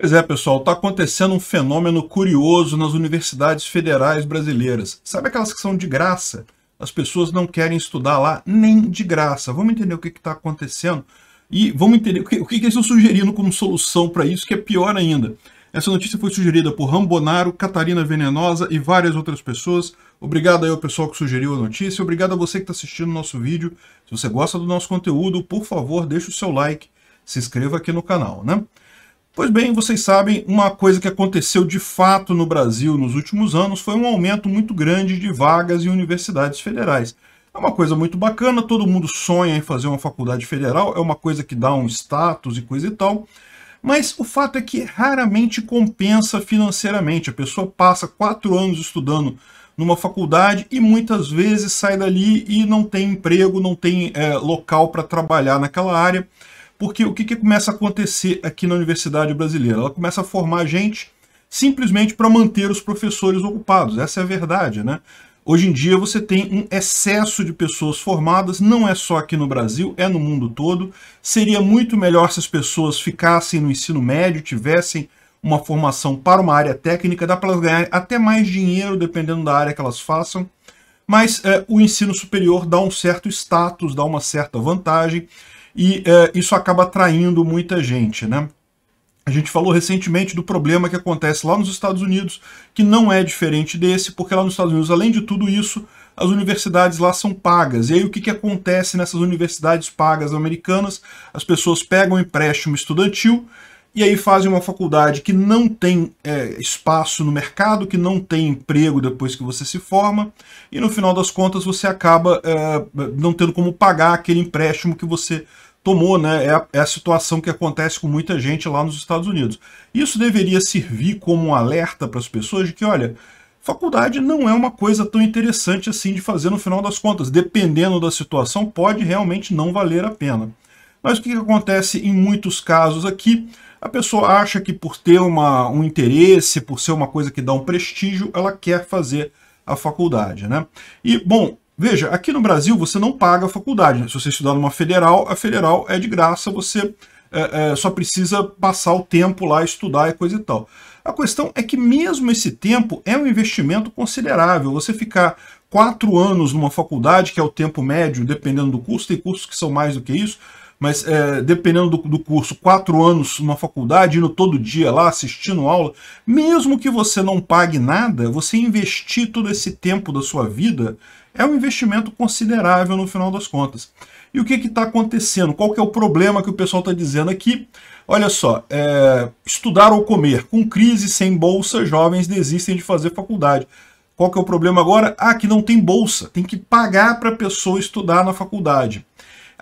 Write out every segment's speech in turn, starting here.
Pois é, pessoal, está acontecendo um fenômeno curioso nas universidades federais brasileiras. Sabe aquelas que são de graça? As pessoas não querem estudar lá nem de graça. Vamos entender o que está acontecendo e vamos entender o que, o que eles estão sugerindo como solução para isso, que é pior ainda. Essa notícia foi sugerida por Rambonaro, Catarina Venenosa e várias outras pessoas. Obrigado aí ao pessoal que sugeriu a notícia. Obrigado a você que está assistindo o nosso vídeo. Se você gosta do nosso conteúdo, por favor, deixe o seu like. Se inscreva aqui no canal, né? Pois bem, vocês sabem, uma coisa que aconteceu de fato no Brasil nos últimos anos foi um aumento muito grande de vagas em universidades federais. É uma coisa muito bacana, todo mundo sonha em fazer uma faculdade federal, é uma coisa que dá um status e coisa e tal, mas o fato é que raramente compensa financeiramente. A pessoa passa quatro anos estudando numa faculdade e muitas vezes sai dali e não tem emprego, não tem é, local para trabalhar naquela área. Porque o que, que começa a acontecer aqui na Universidade Brasileira? Ela começa a formar gente simplesmente para manter os professores ocupados. Essa é a verdade, né? Hoje em dia você tem um excesso de pessoas formadas, não é só aqui no Brasil, é no mundo todo. Seria muito melhor se as pessoas ficassem no ensino médio, tivessem uma formação para uma área técnica, dá para elas ganharem até mais dinheiro, dependendo da área que elas façam. Mas é, o ensino superior dá um certo status, dá uma certa vantagem e é, isso acaba atraindo muita gente, né? A gente falou recentemente do problema que acontece lá nos Estados Unidos, que não é diferente desse, porque lá nos Estados Unidos, além de tudo isso, as universidades lá são pagas. E aí o que, que acontece nessas universidades pagas americanas? As pessoas pegam empréstimo estudantil e aí fazem uma faculdade que não tem é, espaço no mercado, que não tem emprego depois que você se forma, e no final das contas você acaba é, não tendo como pagar aquele empréstimo que você tomou, né? É a, é a, situação que acontece com muita gente lá nos Estados Unidos. Isso deveria servir como um alerta para as pessoas de que, olha, faculdade não é uma coisa tão interessante assim de fazer no final das contas. Dependendo da situação, pode realmente não valer a pena. Mas o que acontece em muitos casos aqui? A pessoa acha que por ter uma, um interesse, por ser uma coisa que dá um prestígio, ela quer fazer a faculdade, né? E, bom, veja, aqui no Brasil você não paga a faculdade. Né? Se você estudar numa federal, a federal é de graça, você é, é, só precisa passar o tempo lá, estudar e coisa e tal. A questão é que mesmo esse tempo é um investimento considerável. Você ficar quatro anos numa faculdade, que é o tempo médio, dependendo do curso, tem cursos que são mais do que isso, mas é, dependendo do, do, curso, quatro anos numa faculdade, indo todo dia lá, assistindo aula, mesmo que você não pague nada, você investir todo esse tempo da sua vida é um investimento considerável no final das contas. E o que está acontecendo? Qual que é o problema que o pessoal está dizendo aqui? Olha só, é, estudar ou comer. Com crise, sem bolsa, jovens desistem de fazer faculdade. Qual que é o problema agora? Ah, que não tem bolsa. Tem que pagar para a pessoa estudar na faculdade.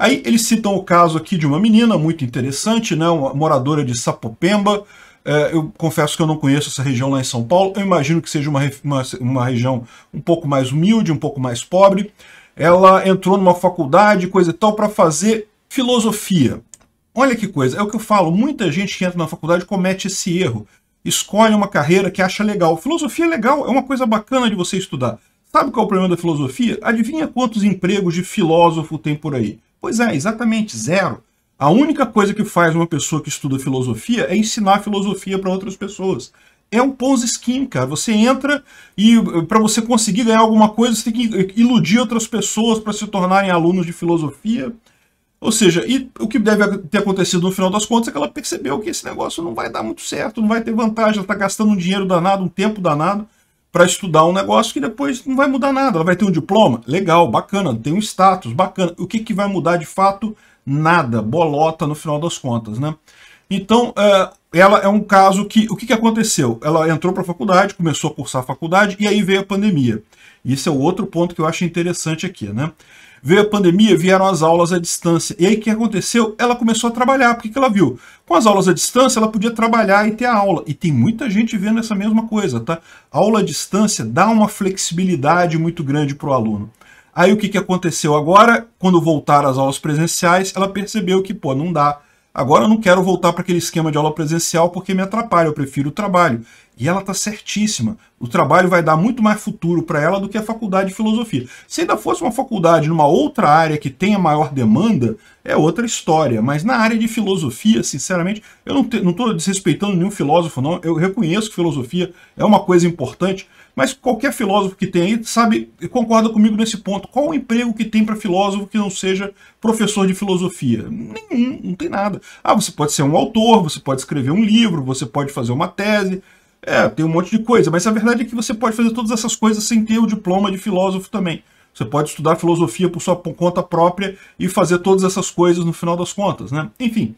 Aí eles citam o caso aqui de uma menina muito interessante, né, uma moradora de Sapopemba. É, eu confesso que eu não conheço essa região lá em São Paulo. Eu imagino que seja uma, uma, uma região um pouco mais humilde, um pouco mais pobre. Ela entrou numa faculdade, coisa e tal, para fazer filosofia. Olha que coisa, é o que eu falo, muita gente que entra na faculdade comete esse erro. Escolhe uma carreira que acha legal. Filosofia é legal, é uma coisa bacana de você estudar. Sabe qual é o problema da filosofia? Adivinha quantos empregos de filósofo tem por aí? Pois é, exatamente, zero. A única coisa que faz uma pessoa que estuda filosofia é ensinar filosofia para outras pessoas. É um ponzi scheme, cara. Você entra e eh, para você conseguir ganhar alguma coisa, você tem que eh, iludir outras pessoas para se tornarem alunos de filosofia. Ou seja, e o que deve ter acontecido no final das contas é que ela percebeu que esse negócio não vai dar muito certo, não vai ter vantagem, ela está gastando um dinheiro danado, um tempo danado para estudar um negócio que depois não vai mudar nada. Ela vai ter um diploma, legal, bacana, tem um status, bacana. O que, que vai mudar de fato? Nada, bolota no final das contas, né? Então, é, ela é um caso que... O que, que aconteceu? Ela entrou para a faculdade, começou a cursar a faculdade e aí veio a pandemia. Isso é o outro ponto que eu acho interessante aqui, né? Veio a pandemia, vieram as aulas à distância. E aí o que aconteceu? Ela começou a trabalhar. Porque que ela viu? Com as aulas à distância, ela podia trabalhar e ter a aula. E tem muita gente vendo essa mesma coisa, tá? aula à distância dá uma flexibilidade muito grande para o aluno. Aí o que, que aconteceu agora? Quando voltaram as aulas presenciais, ela percebeu que, pô, não dá Agora eu não quero voltar para aquele esquema de aula presencial porque me atrapalha, eu prefiro o trabalho. E ela está certíssima. O trabalho vai dar muito mais futuro para ela do que a faculdade de filosofia. Se ainda fosse uma faculdade numa outra área que tenha maior demanda, é outra história. Mas na área de filosofia, sinceramente, eu não estou desrespeitando nenhum filósofo, não. Eu reconheço que filosofia é uma coisa importante, mas qualquer filósofo que tem aí sabe, concorda comigo nesse ponto. Qual o emprego que tem para filósofo que não seja professor de filosofia? Nenhum, não tem nada. Ah, você pode ser um autor, você pode escrever um livro, você pode fazer uma tese. É, tem um monte de coisa, mas a verdade é que você pode fazer todas essas coisas sem ter o diploma de filósofo também. Você pode estudar filosofia por sua conta própria e fazer todas essas coisas no final das contas, né? Enfim,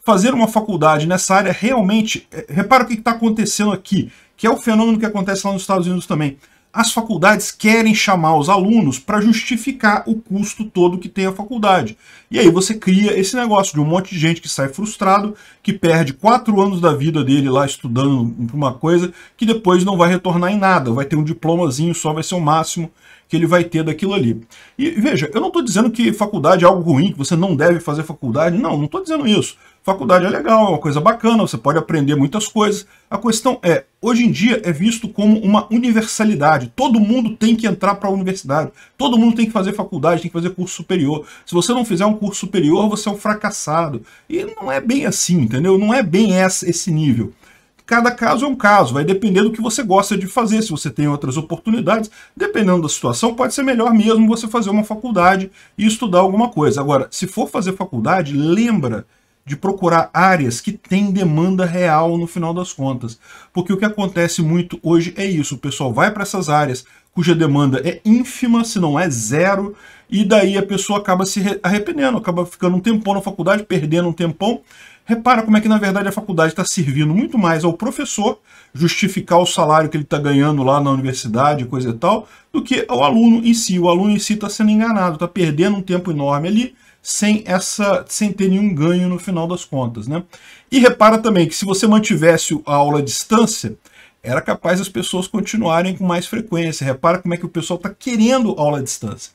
fazer uma faculdade nessa área realmente... É, repara o que está acontecendo aqui que é o fenômeno que acontece lá nos Estados Unidos também. As faculdades querem chamar os alunos para justificar o custo todo que tem a faculdade. E aí você cria esse negócio de um monte de gente que sai frustrado, que perde quatro anos da vida dele lá estudando uma coisa que depois não vai retornar em nada, vai ter um diplomazinho só, vai ser o máximo que ele vai ter daquilo ali. E veja, eu não estou dizendo que faculdade é algo ruim, que você não deve fazer faculdade, não, não estou dizendo isso. Faculdade é legal, é uma coisa bacana, você pode aprender muitas coisas. A questão é, hoje em dia é visto como uma universalidade. Todo mundo tem que entrar para a universidade. Todo mundo tem que fazer faculdade, tem que fazer curso superior. Se você não fizer um curso superior, você é um fracassado. E não é bem assim, entendeu? Não é bem esse nível. Cada caso é um caso, vai depender do que você gosta de fazer, se você tem outras oportunidades, dependendo da situação, pode ser melhor mesmo você fazer uma faculdade e estudar alguma coisa. Agora, se for fazer faculdade, lembra de procurar áreas que têm demanda real no final das contas. Porque o que acontece muito hoje é isso, o pessoal vai para essas áreas cuja demanda é ínfima, se não é zero, e daí a pessoa acaba se arrependendo, acaba ficando um tempão na faculdade, perdendo um tempão. Repara como é que, na verdade, a faculdade está servindo muito mais ao professor justificar o salário que ele está ganhando lá na universidade, coisa e tal, do que ao aluno em si. O aluno em si está sendo enganado, está perdendo um tempo enorme ali, sem essa sem ter nenhum ganho no final das contas, né? E repara também que se você mantivesse a aula à distância, era capaz as pessoas continuarem com mais frequência. Repara como é que o pessoal está querendo aula à distância.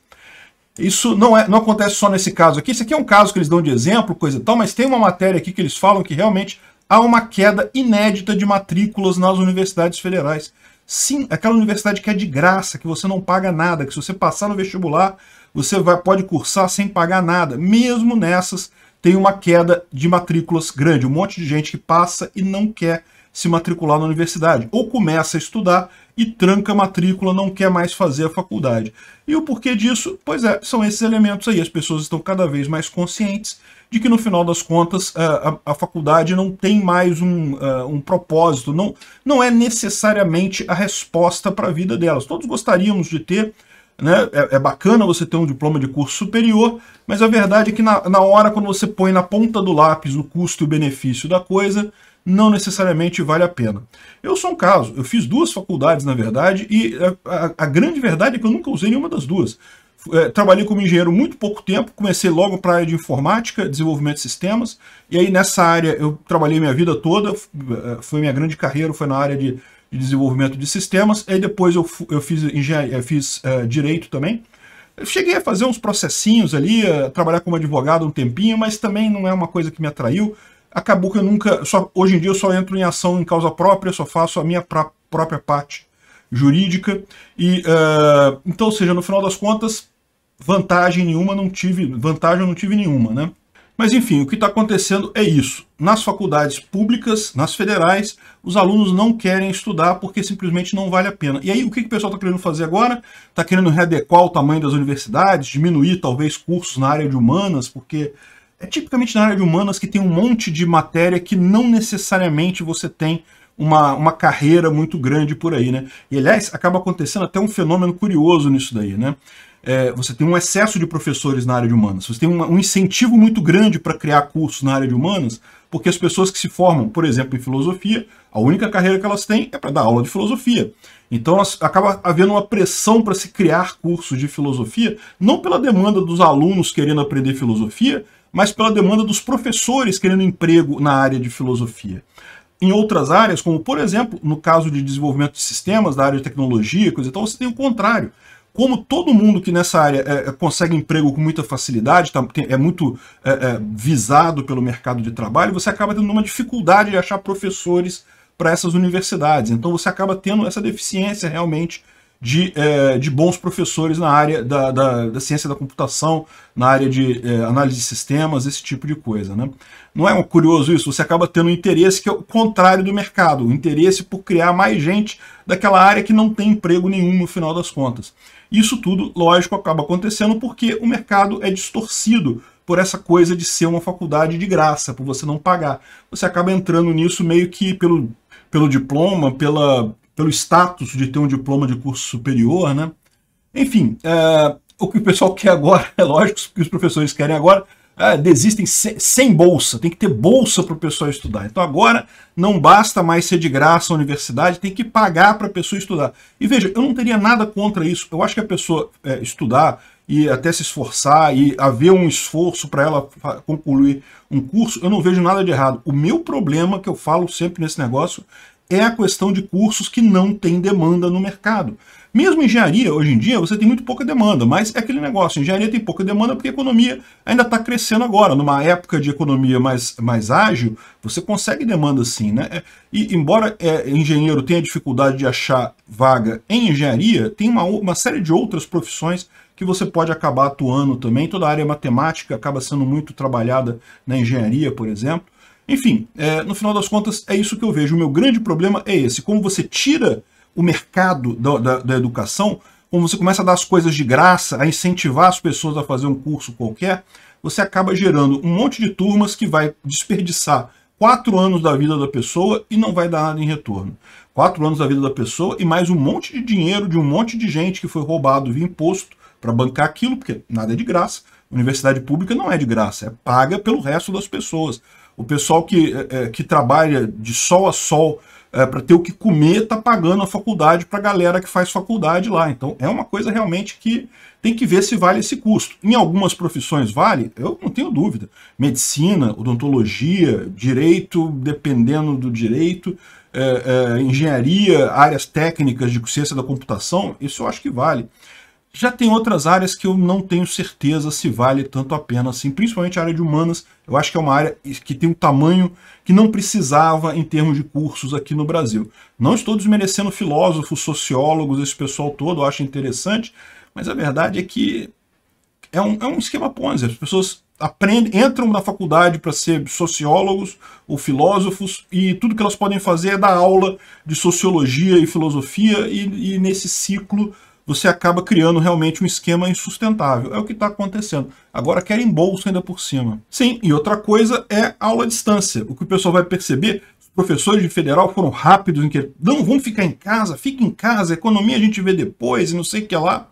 Isso não, é, não acontece só nesse caso aqui. Isso aqui é um caso que eles dão de exemplo, coisa e tal, mas tem uma matéria aqui que eles falam que realmente há uma queda inédita de matrículas nas universidades federais. Sim, aquela universidade que é de graça, que você não paga nada, que se você passar no vestibular, você vai, pode cursar sem pagar nada. Mesmo nessas, tem uma queda de matrículas grande. Um monte de gente que passa e não quer se matricular na universidade. Ou começa a estudar e tranca a matrícula, não quer mais fazer a faculdade. E o porquê disso? Pois é, são esses elementos aí. As pessoas estão cada vez mais conscientes de que no final das contas a, a, a faculdade não tem mais um, uh, um propósito, não, não é necessariamente a resposta para a vida delas. Todos gostaríamos de ter né? É, é, bacana você ter um diploma de curso superior, mas a verdade é que na, na hora, quando você põe na ponta do lápis o custo e o benefício da coisa, não necessariamente vale a pena. Eu sou um caso, eu fiz duas faculdades, na verdade, e a, a, a grande verdade é que eu nunca usei nenhuma das duas. É, trabalhei como engenheiro muito pouco tempo, comecei logo para a área de informática, desenvolvimento de sistemas, e aí nessa área eu trabalhei minha vida toda, é, foi minha grande carreira, foi na área de de desenvolvimento de sistemas, aí depois eu, eu fiz, eu fiz eh, direito também. cheguei a fazer uns processinhos ali, a eh, trabalhar como advogado um tempinho, mas também não é uma coisa que me atraiu. Acabou que eu nunca, só, hoje em dia eu só entro em ação em causa própria, só faço a minha pra, própria parte jurídica. E, uh, então, ou seja, no final das contas, vantagem nenhuma não tive, vantagem não tive nenhuma, né? Mas enfim, o que está acontecendo é isso. Nas faculdades públicas, nas federais, os alunos não querem estudar porque simplesmente não vale a pena. E aí o que, que o pessoal está querendo fazer agora? Está querendo readequar o tamanho das universidades, diminuir talvez cursos na área de humanas, porque é tipicamente na área de humanas que tem um monte de matéria que não necessariamente você tem uma, uma carreira muito grande por aí, né? E aliás, acaba acontecendo até um fenômeno curioso nisso daí, né? é, você tem um excesso de professores na área de humanas, você tem uma, um incentivo muito grande para criar cursos na área de humanas, porque as pessoas que se formam, por exemplo, em filosofia, a única carreira que elas têm é para dar aula de filosofia. Então acaba havendo uma pressão para se criar cursos de filosofia, não pela demanda dos alunos querendo aprender filosofia, mas pela demanda dos professores querendo emprego na área de filosofia em outras áreas, como por exemplo, no caso de desenvolvimento de sistemas, da área de tecnologia, coisa e tal, você tem o contrário como todo mundo que nessa área é, é consegue emprego com muita facilidade, tá, é muito é, é, visado pelo mercado de trabalho, você acaba tendo uma dificuldade de achar professores para essas universidades. Então você acaba tendo essa deficiência realmente de, é, de bons professores na área da, da, da, ciência da computação, na área de é, análise de sistemas, esse tipo de coisa. Né? Não é um curioso isso? Você acaba tendo um interesse que é o contrário do mercado, o interesse por criar mais gente daquela área que não tem emprego nenhum no final das contas. Isso tudo, lógico, acaba acontecendo porque o mercado é distorcido por essa coisa de ser uma faculdade de graça, por você não pagar. Você acaba entrando nisso meio que pelo, pelo diploma, pela, pelo status de ter um diploma de curso superior, né? Enfim, é, o que o pessoal quer agora, é lógico, o que os professores querem agora é, desistem sem bolsa, tem que ter bolsa para o pessoal estudar. Então agora não basta mais ser de graça a universidade, tem que pagar para a pessoa estudar. E veja, eu não teria nada contra isso. Eu acho que a pessoa é, estudar e até se esforçar e haver um esforço para ela concluir um curso, eu não vejo nada de errado. O meu problema que eu falo sempre nesse negócio é a questão de cursos que não têm demanda no mercado. Mesmo engenharia, hoje em dia, você tem muito pouca demanda, mas é aquele negócio, engenharia tem pouca demanda porque a economia ainda está crescendo agora. Numa época de economia mais, mais ágil, você consegue demanda sim, né? É, e embora é, engenheiro tenha dificuldade de achar vaga em engenharia, tem uma, uma série de outras profissões que você pode acabar atuando também. Toda a área matemática acaba sendo muito trabalhada na engenharia, por exemplo. Enfim, é, no final das contas, é isso que eu vejo. O meu grande problema é esse. Como você tira o mercado da, da, da educação, quando você começa a dar as coisas de graça, a incentivar as pessoas a fazer um curso qualquer, você acaba gerando um monte de turmas que vai desperdiçar quatro anos da vida da pessoa e não vai dar nada em retorno. Quatro anos da vida da pessoa e mais um monte de dinheiro de um monte de gente que foi roubado via imposto para bancar aquilo, porque nada é de graça. Universidade pública não é de graça, é paga pelo resto das pessoas. O pessoal que, é, que trabalha de sol a sol é, para ter o que comer, tá pagando a faculdade para a galera que faz faculdade lá. Então é uma coisa realmente que tem que ver se vale esse custo. Em algumas profissões vale, eu não tenho dúvida. Medicina, odontologia, direito, dependendo do direito, é, é, engenharia, áreas técnicas de ciência da computação, isso eu acho que vale. Já tem outras áreas que eu não tenho certeza se vale tanto a pena assim, principalmente a área de humanas. Eu acho que é uma área que tem um tamanho que não precisava em termos de cursos aqui no Brasil. Não estou desmerecendo filósofos, sociólogos, esse pessoal todo, eu acho interessante, mas a verdade é que é um, é um esquema Ponzi. As pessoas aprendem, entram na faculdade para ser sociólogos ou filósofos e tudo que elas podem fazer é dar aula de sociologia e filosofia e, e nesse ciclo você acaba criando realmente um esquema insustentável. É o que está acontecendo. Agora querem bolsa ainda por cima. Sim, e outra coisa é aula à distância. O que o pessoal vai perceber, os professores de federal foram rápidos em que não vão ficar em casa, fica em casa, economia a gente vê depois e não sei o que lá.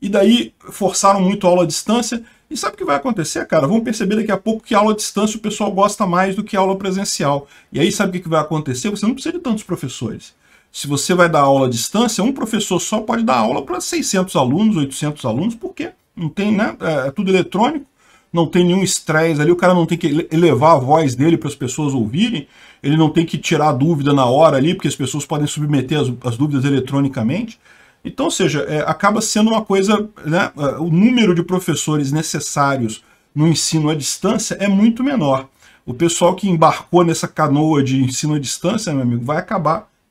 E daí forçaram muito a aula à distância. E sabe o que vai acontecer, cara? Vão perceber daqui a pouco que a aula à distância o pessoal gosta mais do que a aula presencial. E aí sabe o que vai acontecer? Você não precisa de tantos professores. Se você vai dar aula à distância, um professor só pode dar aula para 600 alunos, 800 alunos, porque não tem, né? É, é tudo eletrônico, não tem nenhum estresse ali, o cara não tem que elevar a voz dele para as pessoas ouvirem, ele não tem que tirar dúvida na hora ali, porque as pessoas podem submeter as, as dúvidas eletronicamente. Então, ou seja, é, acaba sendo uma coisa, né, é, o número de professores necessários no ensino à distância é muito menor. O pessoal que embarcou nessa canoa de ensino à distância, meu amigo, vai acabar